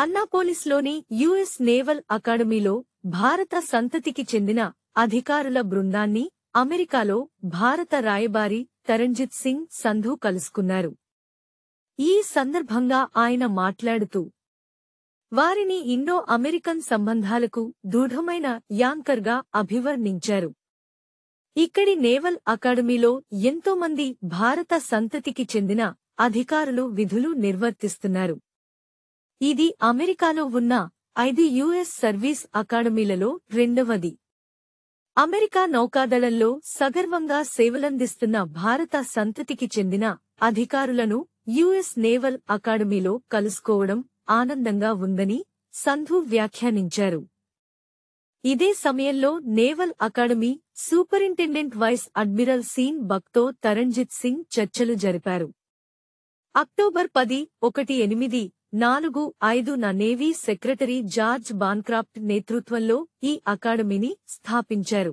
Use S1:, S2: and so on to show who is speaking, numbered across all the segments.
S1: అన్నాపోలిస్లోని US naval అకాడమీలో భారత సంతతికి చెందిన అధికారుల బృందాన్ని అమెరికాలో భారత రాయబారి తరణ్జిత్ సింగ్ సంధు కలుసుకున్నారు ఈ సందర్భంగా ఆయన మాట్లాడుతూ వారిని ఇండో అమెరికన్ సంబంధాలకు దృఢమైన యాంకర్గా అభివర్ణించారు ఇక్కడి నేవల్ అకాడమీలో ఎంతోమంది భారత సంతతికి చెందిన అధికారులు విధులు నిర్వర్తిస్తున్నారు ఇది అమెరికాలో ఉన్న ఐదు యుఎస్ సర్వీస్ అకాడమీలలో రెండవది అమెరికా నౌకాదళంలో సగర్వంగా సేవలందిస్తున్న భారత సంతతికి చెందిన అధికారులను యుఎస్ నేవల్ అకాడమీలో కలుసుకోవడం ఆనందంగా ఉందని సంధు వ్యాఖ్యానించారు ఇదే సమయంలో naval academy superintendent vice admiral Sean బక్తో తరణ్జిత్ సింగ్ చర్చలు జరిపారు అక్టోబర్ పది ఒకటి ఎనిమిది నాలుగు ఐదు న నేవీ సెక్రటరీ జార్జ్ బాన్క్రాఫ్ట్ నేతృత్వంలో ఈ అకాడమీని స్థాపించారు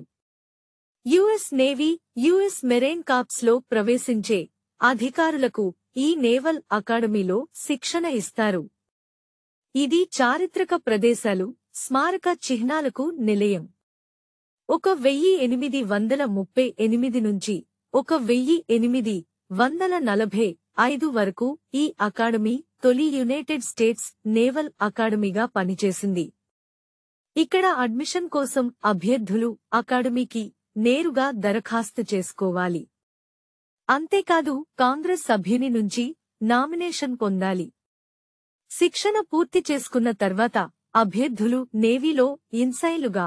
S1: యుఎస్ నేవీ యుఎస్ మెరైన్ కాప్స్లో ప్రవేశించే అధికారులకు ఈ నేవల్ అకాడమీలో శిక్షణ ఇస్తారు ఇది చారిత్రక ప్రదేశాలు స్మారక చిహ్నాలకు నిలయం ఒక వెయ్యి ఎనిమిది వందల ముప్పై ఎనిమిది నుంచి ఒక వెయ్యి ఎనిమిది వందల నలభై ఐదు వరకు ఈ అకాడమీ తొలి యునైటెడ్ స్టేట్స్ నేవల్ అకాడమీగా పనిచేసింది ఇక్కడ అడ్మిషన్ కోసం అభ్యర్థులు అకాడమీకి నేరుగా దరఖాస్తు చేసుకోవాలి అంతేకాదు కాంగ్రెస్ సభ్యుని నుంచి నామినేషన్ పొందాలి శిక్షణ పూర్తి చేసుకున్న తర్వాత అభ్యర్థులు నేవీలో ఇన్సైలుగా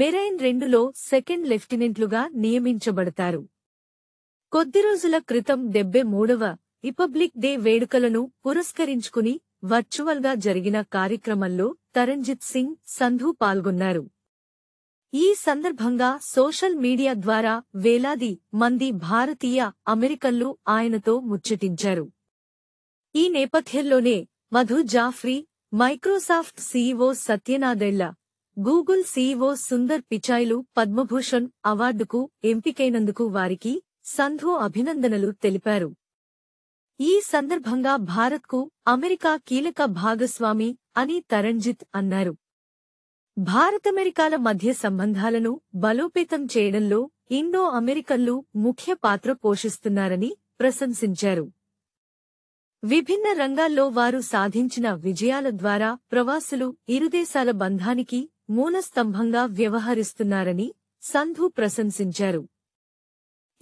S1: మెరైన్ రెండులో సెకండ్ లెఫ్టినెంట్లుగా నియమించబడతారు కొద్ది రోజుల క్రితం డెబ్బై మూడవ రిపబ్లిక్ డే వేడుకలను పురస్కరించుకుని వర్చువల్గా జరిగిన కార్యక్రమంలో తరణ్జిత్ సింగ్ సంధు పాల్గొన్నారు ఈ సందర్భంగా సోషల్ మీడియా ద్వారా వేలాది మంది భారతీయ అమెరికన్లు ఆయనతో ముచ్చటించారు ఈ నేపథ్యంలోనే Madhu Jafri Microsoft CEO సత్యనాథెళ్ల Google CEO Sundar పిచాయ్లు Padma Bhushan అవార్డుకు ఎంపికైనందుకు వారికి సంధు అభినందనలు తెలిపారు ఈ సందర్భంగా భారత్కు అమెరికా కీలక భాగస్వామి అని తరణ్జిత్ అన్నారు భారతమెరికాల మధ్య సంబంధాలను బలోపేతం చేయడంలో ఇండో అమెరికన్లు ముఖ్య పాత్ర పోషిస్తున్నారని ప్రశంసించారు విభిన్న రంగాల్లో వారు సాధించిన విజయాల ద్వారా ప్రవాసులు ఇరుదేశాల బంధానికి మూలస్తంభంగా వ్యవహరిస్తున్నారని సంధు ప్రశంసించారు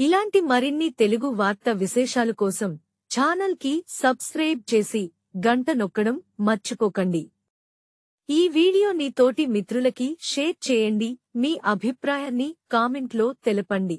S1: ఇలాంటి మరిన్ని తెలుగు వార్త విశేషాల కోసం ఛానల్ కి సబ్స్క్రైబ్ చేసి గంట నొక్కడం మర్చిపోకండి ఈ వీడియో తోటి మిత్రులకి షేర్ చేయండి మీ అభిప్రాయాన్ని కామెంట్లో తెలపండి